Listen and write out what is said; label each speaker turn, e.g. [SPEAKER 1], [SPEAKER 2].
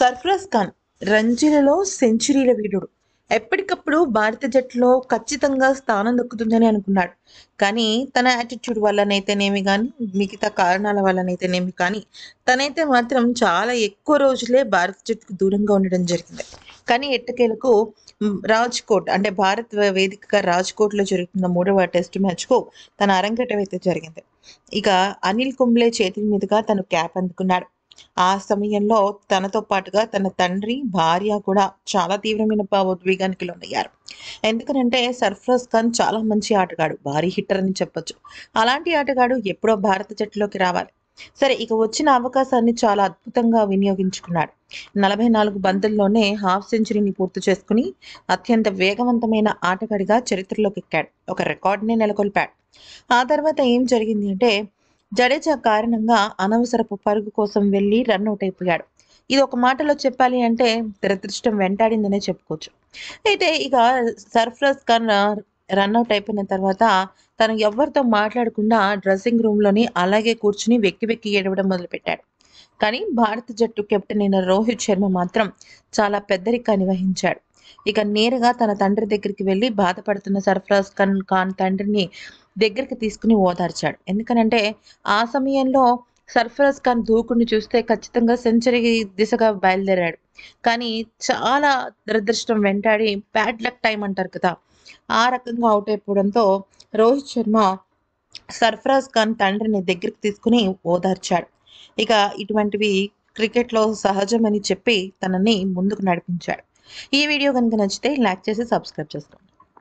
[SPEAKER 1] సర్ఫరాజ్ ఖాన్ రంజీలలో సెంచరీల వీరుడు ఎప్పటికప్పుడు భారత జట్టులో ఖచ్చితంగా స్థానం దక్కుతుందని అనుకున్నాడు కానీ తన యాటిట్యూడ్ వల్లనైతేనేమి కానీ మిగతా కారణాల వల్లనైతేనేమి కానీ తనైతే మాత్రం చాలా ఎక్కువ రోజులే భారత జట్టుకు దూరంగా ఉండడం జరిగింది కానీ ఎట్టకేలకు రాజ్కోట్ అంటే భారత్ వేదికగా రాజ్కోట్లో జరుగుతున్న మూడవ టెస్ట్ మ్యాచ్కు తన అరంగటం అయితే జరిగింది ఇక అనిల్ కుంబ్లే చేతుల మీదుగా తను క్యాప్ అందుకున్నాడు ఆ సమయంలో తనతో పాటుగా తన తండ్రి భార్య కూడా చాలా తీవ్రమైన భావోద్వేగానికి లోనయ్యారు ఎందుకనంటే సర్ఫరాజ్ ఖాన్ చాలా మంచి ఆటగాడు భారీ హిట్టర్ అని చెప్పొచ్చు అలాంటి ఆటగాడు ఎప్పుడో భారత జట్టులోకి రావాలి సరే ఇక వచ్చిన అవకాశాన్ని చాలా అద్భుతంగా వినియోగించుకున్నాడు నలభై నాలుగు బంతుల్లోనే హాఫ్ సెంచరీని పూర్తి చేసుకుని అత్యంత వేగవంతమైన ఆటగాడిగా చరిత్రలోకి ఎక్కాడు ఒక రికార్డుని నెలకొల్పాడు ఆ తర్వాత ఏం జరిగింది అంటే జడేజా కారణంగా అనవసరపు పరుగు కోసం వెళ్ళి రన్అట్ అయిపోయాడు ఇది ఒక మాటలో చెప్పాలి అంటే దురదృష్టం వెంటాడిందనే చెప్పుకోవచ్చు అయితే ఇక సర్ఫ్రాజ్ ఖాన్ రన్అట్ అయిపోయిన తర్వాత తను ఎవరితో మాట్లాడకుండా డ్రెస్సింగ్ రూమ్లోని అలాగే కూర్చుని వెక్కి వెక్కి ఏడవడం మొదలుపెట్టాడు కానీ భారత జట్టు కెప్టెన్ అయిన రోహిత్ శర్మ మాత్రం చాలా పెద్దరికాన్ని వహించాడు ఇక నేరుగా తన తండ్రి దగ్గరికి వెళ్ళి బాధపడుతున్న సర్ఫరాజ్ ఖాన్ ఖాన్ తండ్రిని దగ్గరికి తీసుకుని ఓదార్చాడు ఎందుకనంటే ఆ సమయంలో సర్ఫరాజ్ ఖాన్ దూకుని చూస్తే ఖచ్చితంగా సెంచరీ దిశగా బయలుదేరాడు కానీ చాలా దురదృష్టం వెంటాడి బ్యాడ్ లక్ టైం అంటారు కదా ఆ రకంగా అవుట్ అయిపోవడంతో రోహిత్ శర్మ సర్ఫరాజ్ ఖాన్ తండ్రిని దగ్గరికి తీసుకుని ఓదార్చాడు ఇక ఇటువంటివి క్రికెట్లో సహజమని చెప్పి తనని ముందుకు నడిపించాడు ఈ వీడియో కనుక నచ్చితే లైక్ చేసి సబ్స్క్రైబ్ చేసుకోండి